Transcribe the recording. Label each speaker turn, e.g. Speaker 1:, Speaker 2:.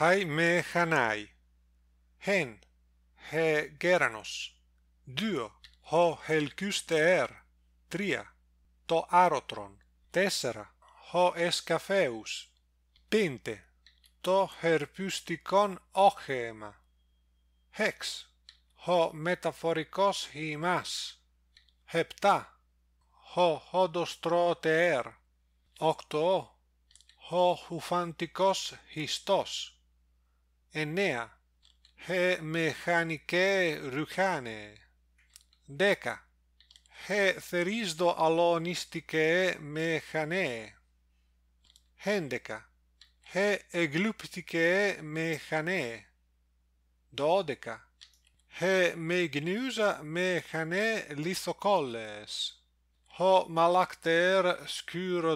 Speaker 1: Hai με hanai. Hen, he γέρανος, Δύο, ο ελκύστεερ. Τρία, το άρωτρον. Τέσσερα, ο εσκαφέους. Πέντε, το χερπιστικόν όχεμα. Χέξ, ο μεταφορικός ημάς. Επτά, ο οντοστρωτεέρ. Οκτώ, ο χουφαντικός χιστός. Ennea he mechanike ruchane deca he therisdo alonistike mechane hendeca he egluptike mechane dodeca he megnusa mechane lithocolles ho malacter scuro